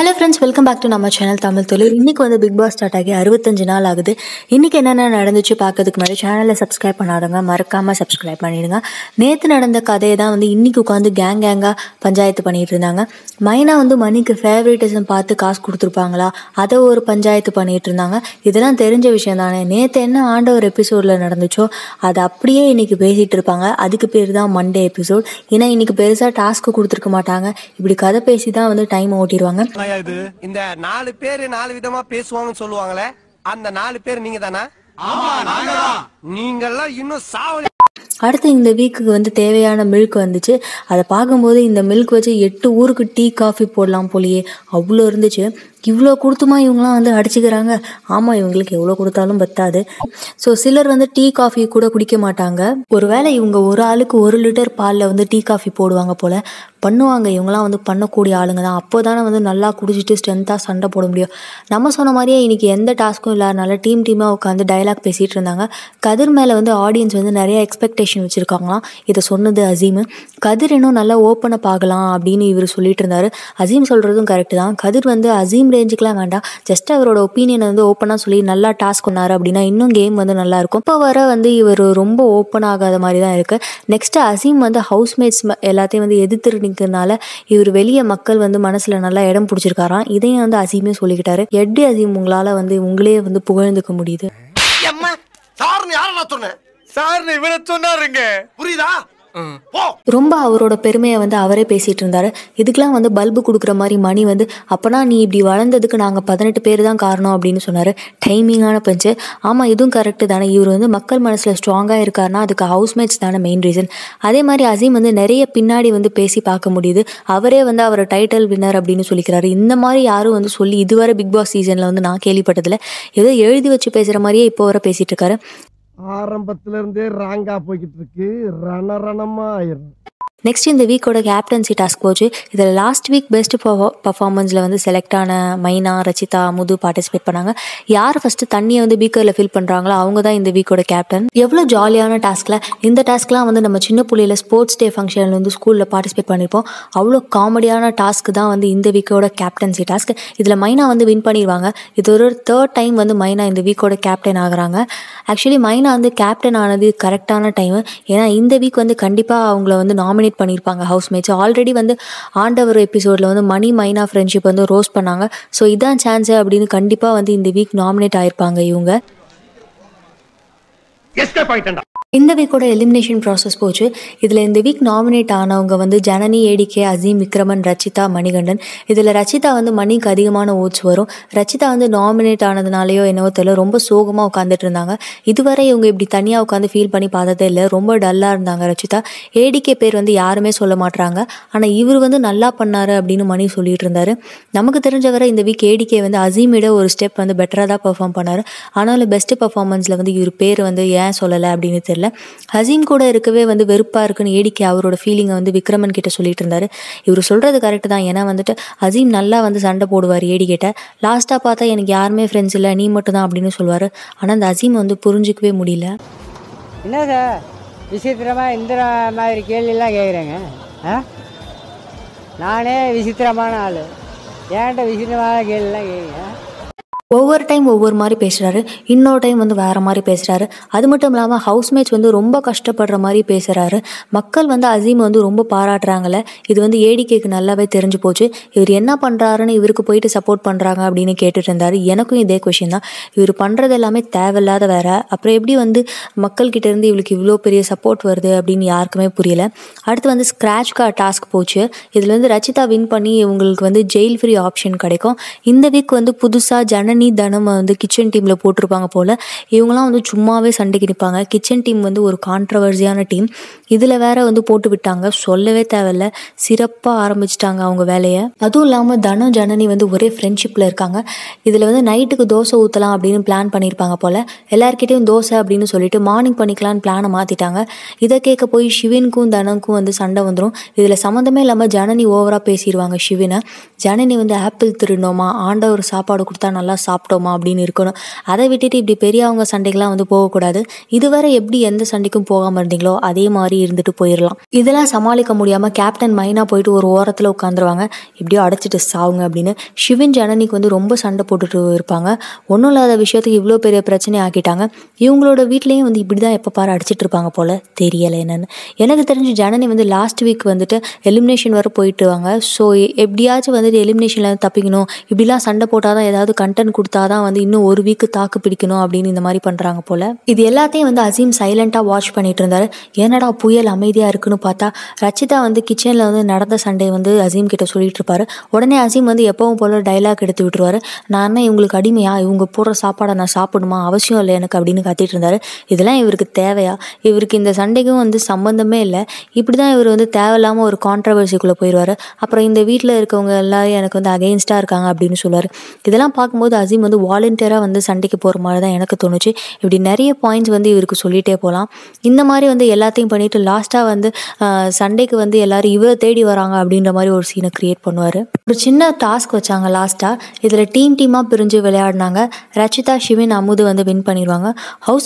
hello friends welcome back to நம்ம channel Tamil Thozhil இன்றைக்கி வந்து பிக் பாஸ் ஸ்டார்ட் ஆகி அறுபத்தஞ்சு நாள் ஆகுது இன்றைக்கி என்னென்ன நடந்துச்சு பார்க்கறதுக்கு முன்னாடி சேனலில் சப்ஸ்கிரைப் பண்ணாதவங்க மறக்காமல் சப்ஸ்கிரைப் பண்ணிடுங்க நேற்று நடந்த கதையை தான் வந்து இன்றைக்கி உட்காந்து கேங் கேங்காக பஞ்சாயத்து பண்ணிகிட்டு இருந்தாங்க மைனா வந்து மணிக்கு ஃபேவரேட்டிசம் பார்த்து காசு கொடுத்துருப்பாங்களா அதை ஒரு பஞ்சாயத்து பண்ணிகிட்டு இருந்தாங்க இதெல்லாம் தெரிஞ்ச விஷயம் தானே நேற்று என்ன ஆண்ட ஒரு எபிசோடில் நடந்துச்சோ அது அப்படியே இன்றைக்கி பேசிகிட்டு இருப்பாங்க அதுக்கு பேர் தான் மண்டே எபிசோட் ஏன்னா இன்றைக்கி பெருசாக டாஸ்க்கு கொடுத்துருக்க மாட்டாங்க இப்படி கதை பேசி தான் வந்து டைம் ஓட்டிடுவாங்க என்னையா இது இந்த நாலு பேரு நாலு விதமா பேசுவாங்கன்னு சொல்லுவாங்களே அந்த நாலு பேர் நீங்க தானா நீங்க எல்லாம் இன்னும் சாவல அடுத்து இந்த வீக்குக்கு வந்து தேவையான மில்க் வந்துச்சு அதை பார்க்கும்போது இந்த மில்க் வச்சு எட்டு ஊருக்கு டீ காஃபி போடலாம் போலியே அவ்வளோ இருந்துச்சு இவ்வளோ கொடுத்துமா இவங்களாம் வந்து அடிச்சுக்கிறாங்க ஆமாம் இவங்களுக்கு எவ்வளோ கொடுத்தாலும் பத்தாது ஸோ சிலர் வந்து டீ காஃபி கூட குடிக்க மாட்டாங்க ஒருவேளை இவங்க ஒரு ஆளுக்கு ஒரு லிட்டர் பாலில் வந்து டீ காஃபி போடுவாங்க போல பண்ணுவாங்க இவங்கெல்லாம் வந்து பண்ணக்கூடிய ஆளுங்க தான் அப்போ தானே வந்து நல்லா குடிச்சிட்டு ஸ்ட்ரென்த்தாக சண்டை போட முடியும் நம்ம சொன்ன மாதிரியே இன்றைக்கி எந்த டாஸ்க்கும் இல்லாதனால டீம் டீமாக உட்காந்து டைலாக் பேசிகிட்டு இருந்தாங்க கதிர் மேலே வந்து ஆடியன்ஸ் வந்து நிறைய எக்ஸ்பெக்டேஷன் வச்சுருக்காங்களாம் இதை சொன்னது அசீம் கதிர் இன்னும் நல்லா ஓப்பனை பார்க்கலாம் அப்படின்னு இவர் சொல்லிட்டு இருந்தார் அசீம் சொல்கிறதும் கரெக்டு தான் கதிர் வந்து அசீம் ரேஞ்சுக்கெலாம் வேண்டாம் ஜஸ்ட் அவரோட ஒப்பீனியனை வந்து ஓப்பனாக சொல்லி நல்லா டாஸ்க் பண்ணார் அப்படின்னா இன்னும் கேம் வந்து நல்லாயிருக்கும் இப்போ வர வந்து இவர் ரொம்ப ஓப்பன் ஆகாத மாதிரி தான் இருக்குது நெக்ஸ்ட்டு அசீம் வந்து ஹவுஸ்மேட்ஸ் எல்லாத்தையும் வந்து எதிர்த்து அப்படிங்கிறதுனால இவர் வெளியே மக்கள் வந்து மனசில் நல்லா இடம் பிடிச்சிருக்காராம் இதையும் வந்து அசீமே சொல்லிக்கிட்டாரு எட்டி அசீம் உங்களால் வந்து உங்களே வந்து புகழ்ந்துக்க முடியுது சார்னு சொன்னேன் இவரை சொன்னாருங்க புரியுதா ரொம்ப அவரோட பெருமையை வந்து அவரே பேசிட்டு இருந்தாரு இதுக்கெல்லாம் வந்து பல்பு கொடுக்குற மாதிரி மணி வந்து அப்பனா நீ இப்படி வளர்ந்ததுக்கு நாங்கள் பதினெட்டு பேர் தான் காரணம் அப்படின்னு சொன்னார் டைமிங்கான பஞ்சு ஆமாம் இதுவும் கரெக்டு தானே இவர் வந்து மக்கள் மனசில் ஸ்ட்ராங்காக இருக்காருன்னா அதுக்கு ஹவுஸ் மேட்ச் தானே மெயின் ரீசன் அதே மாதிரி அசீம் வந்து நிறைய பின்னாடி வந்து பேசி பார்க்க முடியுது அவரே வந்து அவர் டைட்டில் வின்னர் அப்படின்னு சொல்லிக்கிறாரு இந்த மாதிரி யாரும் வந்து சொல்லி இதுவரை பிக் பாஸ் சீசனில் வந்து நான் கேள்விப்பட்டதில்லை ஏதோ எழுதி வச்சு பேசுகிற மாதிரியே இப்போ வர பேசிகிட்டு இருக்காரு ஆரம்பத்திலிருந்தே ராங்கா போய்கிட்டு இருக்கு ரணரணமா ஆயிரும் நெக்ஸ்ட் இந்த வீக்கோட கேப்டன்சி டாஸ்க் போச்சு இதில் லாஸ்ட் வீக் பெஸ்ட் பர்ஃபார்மன்ஸில் வந்து செலக்ட் ஆன மைனா ரச்சிதா முது பார்ட்டிசிபேட் பண்ணாங்க யார் ஃபஸ்ட்டு தண்ணியை வந்து பீக்கரில் ஃபில் பண்ணுறாங்களோ அவங்க தான் இந்த வீக்கோட கேப்டன் எவ்வளோ ஜாலியான டாஸ்கில் இந்த டாஸ்க்லாம் வந்து நம்ம சின்ன புள்ளியில் ஸ்போர்ட்ஸ் டே ஃபங்க்ஷனில் வந்து ஸ்கூலில் பார்ட்டிசிபேட் பண்ணியிருப்போம் அவ்வளோ காமெடியான டாஸ்க் தான் வந்து இந்த வீக்கோட கேப்டன்சி டாஸ்க் இதில் மைனா வந்து வின் பண்ணிடுவாங்க இது ஒரு தேர்ட் டைம் வந்து மைனா இந்த வீக்கோட கேப்டன் ஆகுறாங்க ஆக்சுவலி மைனா வந்து கேப்டன் ஆனது கரெக்டான டைம் ஏன்னா இந்த வீக் வந்து கண்டிப்பாக அவங்கள வந்து நாமினேட் நாமினேட் பண்ணியிருப்பாங்க ஹவுஸ்மேட்ஸ் ஆல்ரெடி வந்து ஆண்டவர் எபிசோடில் வந்து மணி மைனா ஃப்ரெண்ட்ஷிப் வந்து ரோஸ் பண்ணாங்க ஸோ இதான் சான்ஸு அப்படின்னு கண்டிப்பாக வந்து இந்த வீக் நாமினேட் ஆயிருப்பாங்க இவங்க இந்த வீக்கோட எலிமினேஷன் ப்ராசஸ் போச்சு இதில் இந்த வீக் நாமினேட் ஆனவங்க வந்து ஜனனி ஏடிகே அசீம் விக்ரமன் ரச்சிதா மணிகண்டன் இதில் ரச்சிதா வந்து மணிக்கு அதிகமான ஓட்ஸ் வரும் ரச்சிதா வந்து நாமினேட் ஆனதுனாலேயோ என்னவோ தெரியல ரொம்ப சோகமாக உட்காந்துட்டு இருந்தாங்க இதுவரை இவங்க இப்படி தனியாக உட்காந்து ஃபீல் பண்ணி பார்த்ததே இல்லை ரொம்ப டல்லாக இருந்தாங்க ரச்சிதா ஏடிகே பேர் வந்து யாருமே சொல்ல மாட்டுறாங்க ஆனால் இவர் வந்து நல்லா பண்ணார் அப்படின்னு மணி சொல்லிட்டு இருந்தார் நமக்கு தெரிஞ்சவரை இந்த வீக் ஏடிகே வந்து அசீமிட ஒரு ஸ்டெப் வந்து பெட்டராக தான் பெர்ஃபார்ம் பண்ணார் ஆனாலும் பெஸ்ட்டு பர்ஃபார்மன்ஸில் வந்து இவர் பேர் வந்து ஏன் சொல்லலை அப்படின்னு தெரியல தெரில ஹசீம் கூட இருக்கவே வந்து வெறுப்பாக இருக்குன்னு ஏடிக்கை அவரோட ஃபீலிங்கை வந்து விக்ரமன் கிட்ட சொல்லிட்டு இருந்தார் இவர் சொல்கிறது கரெக்டு தான் ஏன்னா வந்துட்டு ஹசீம் நல்லா வந்து சண்டை போடுவார் ஏடிக்கிட்ட லாஸ்ட்டாக பார்த்தா எனக்கு யாருமே ஃப்ரெண்ட்ஸ் இல்லை நீ மட்டும் தான் அப்படின்னு சொல்லுவார் ஆனால் அந்த ஹசீம் வந்து புரிஞ்சிக்கவே முடியல சார் விசித்திரமாக இந்த மாதிரி கேள்விலாம் கேட்குறேங்க ஆ நானே விசித்திரமான ஆள் ஏன்ட்ட விசித்திரமான கேள்விலாம் கேட்குறேன் ஒவ்வொரு டைம் ஒவ்வொரு மாதிரி பேசுகிறாரு இன்னொரு டைம் வந்து வேறு மாதிரி பேசுகிறாரு அது மட்டும் இல்லாமல் ஹவுஸ்மேட்ஸ் வந்து ரொம்ப கஷ்டப்படுற மாதிரி பேசுகிறாரு மக்கள் வந்து அசீம் வந்து ரொம்ப பாராட்டுறாங்கல்ல இது வந்து ஏடிக்கைக்கு நல்லாவே தெரிஞ்சு போச்சு இவர் என்ன பண்ணுறாருன்னு இவருக்கு போயிட்டு சப்போர்ட் பண்ணுறாங்க அப்படின்னு கேட்டுட்டு இருந்தார் எனக்கும் இதே கொஷின் தான் இவர் பண்ணுறது எல்லாமே தேவையில்லாத வேற அப்புறம் எப்படி வந்து மக்கள்கிட்டேருந்து இவளுக்கு இவ்வளோ பெரிய சப்போர்ட் வருது அப்படின்னு யாருக்குமே புரியல அடுத்து வந்து ஸ்க்ராச் கா டாஸ்க் போச்சு இதில் வந்து ரச்சிதா வின் பண்ணி இவங்களுக்கு வந்து ஜெயில் ஃப்ரீ ஆப்ஷன் கிடைக்கும் இந்த வீக் வந்து புதுசாக ஜனன் பண்ணி தனம் வந்து கிச்சன் டீமில் போட்டிருப்பாங்க போல் இவங்களாம் வந்து சும்மாவே சண்டைக்கு நிற்பாங்க கிச்சன் டீம் வந்து ஒரு கான்ட்ரவர்சியான டீம் இதில் வேற வந்து போட்டு விட்டாங்க சொல்லவே தேவையில்ல சிறப்பாக ஆரம்பிச்சிட்டாங்க அவங்க வேலையை அதுவும் இல்லாமல் தனம் ஜனனி வந்து ஒரே ஃப்ரெண்ட்ஷிப்பில் இருக்காங்க இதில் வந்து நைட்டுக்கு தோசை ஊற்றலாம் அப்படின்னு பிளான் பண்ணியிருப்பாங்க போல் எல்லாருக்கிட்டையும் தோசை அப்படின்னு சொல்லிட்டு மார்னிங் பண்ணிக்கலாம்னு பிளானை மாற்றிட்டாங்க இதை கேட்க போய் சிவினுக்கும் தனக்கும் வந்து சண்டை வந்துடும் இதில் சம்மந்தமே இல்லாமல் ஜனனி ஓவராக பேசிடுவாங்க ஷிவினை ஜனனி வந்து ஆப்பிள் திருடணுமா ஆண்டவர் சாப்பாடு கொடுத்தா நல்லா சாப்பிட்டோமா அப்படின்னு இருக்கணும் அதை விட்டுட்டு இப்படி பெரியவங்க சண்டைக்கெலாம் வந்து போகக்கூடாது இதுவரை எப்படி எந்த சண்டைக்கும் போகாம இருந்தீங்களோ அதே மாதிரி இருந்துட்டு போயிடலாம் இதெல்லாம் சமாளிக்க முடியாமல் கேப்டன் மைனா போயிட்டு ஒரு ஓரத்தில் உட்காந்துருவாங்க இப்படியோ அடைச்சிட்டு சாவுங்க அப்படின்னு சிவன் ஜனனிக்கு வந்து ரொம்ப சண்டை போட்டுட்டு இருப்பாங்க ஒன்றும் இல்லாத விஷயத்துக்கு இவ்வளோ பெரிய பிரச்சனை ஆக்கிட்டாங்க இவங்களோட வீட்லேயும் வந்து இப்படி தான் எப்போ பாரு அடிச்சிட்டு இருப்பாங்க போல் தெரியலை என்னென்னு எனக்கு தெரிஞ்சு ஜனனி வந்து லாஸ்ட் வீக் வந்துட்டு எலிமினேஷன் வர வாங்க ஸோ எப்படியாச்சும் வந்துட்டு எலிமினேஷனில் தப்பிக்கணும் இப்படிலாம் சண்டை போட்டால் தான் ஏதாவது கண்டென்ட் கொடுத்தா தான் வந்து இன்னும் ஒரு வீக்கு தாக்கு பிடிக்கணும் அப்படின்னு இந்த மாதிரி பண்ணுறாங்க போல் இது எல்லாத்தையும் வந்து அசீம் சைலண்ட்டாக வாட்ச் பண்ணிட்டு இருந்தார் என்னடா புயல் அமைதியாக இருக்குன்னு பார்த்தா ரச்சிதா வந்து கிச்சனில் வந்து நடந்த சண்டே வந்து அசீம் கிட்ட சொல்லிட்டு இருப்பாரு உடனே அசீம் வந்து எப்பவும் போல் டைலாக் எடுத்து விட்டுருவாரு நான் இவங்களுக்கு அடிமையா இவங்க போடுற சாப்பாடை நான் சாப்பிடுமா அவசியம் இல்லை எனக்கு அப்படின்னு கத்திட்டு இருந்தார் இதெல்லாம் இவருக்கு தேவையா இவருக்கு இந்த சண்டைக்கும் வந்து சம்மந்தமே இல்லை இப்படி தான் இவர் வந்து தேவையில்லாமல் ஒரு கான்ட்ரவர்சிக்குள்ள போயிடுவாரு அப்புறம் இந்த வீட்டில் இருக்கவங்க எல்லாரும் எனக்கு வந்து அகெயின்ஸ்டா இருக்காங்க அப்படின்னு சொல்லுவார் இதெல்லாம் பார்க்கும்போது அசீம் வந்து வாலண்டியராக வந்து சண்டைக்கு போகிற மாதிரி தான் எனக்கு தோணுச்சு இப்படி நிறைய பாயிண்ட்ஸ் வந்து இவருக்கு சொல்லிகிட்டே போகலாம் இந்த மாதிரி வந்து எல்லாத்தையும் பண்ணிவிட்டு லாஸ்ட்டாக வந்து சண்டைக்கு வந்து எல்லோரும் இவரை தேடி வராங்க அப்படின்ற மாதிரி ஒரு சீனை க்ரியேட் பண்ணுவார் ஒரு சின்ன டாஸ்க் வச்சாங்க லாஸ்ட்டாக இதில் டீம் டீமாக பிரிஞ்சு விளையாடினாங்க ரச்சிதா ஷிவின் அமுது வந்து வின் பண்ணிடுவாங்க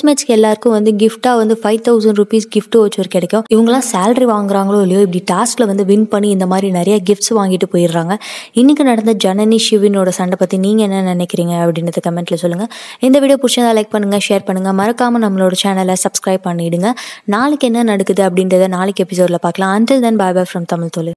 மேட்ச்க்கு எல்லாருக்கும் வந்து கிஃப்ட்டாக வந்து ஃபைவ் தௌசண்ட் ருபீஸ் கிஃப்ட் வச்சு கிடைக்கும் இவங்களாம் சேலரி வாங்குறாங்களோ இல்லையோ இப்படி டாஸ்கில் வந்து வின் பண்ணி இந்த மாதிரி நிறைய கிஃப்ட்ஸ் வாங்கிட்டு போயிடுறாங்க இன்றைக்கி நடந்த ஜனனி ஷிவினோட சண்டை பற்றி நீங்கள் என்ன நினைக்கிறீங்க பண்ணுறீங்க அப்படின்றது கமெண்ட்டில் சொல்லுங்கள் இந்த வீடியோ பிடிச்சதை லைக் பண்ணுங்கள் ஷேர் பண்ணுங்கள் மறக்காமல் நம்மளோட சேனலை சப்ஸ்கிரைப் பண்ணிவிடுங்க நாளைக்கு என்ன நடக்குது அப்படின்றத நாளைக்கு எபிசோடில் பார்க்கலாம் until then bye bye from Tamil தொழில்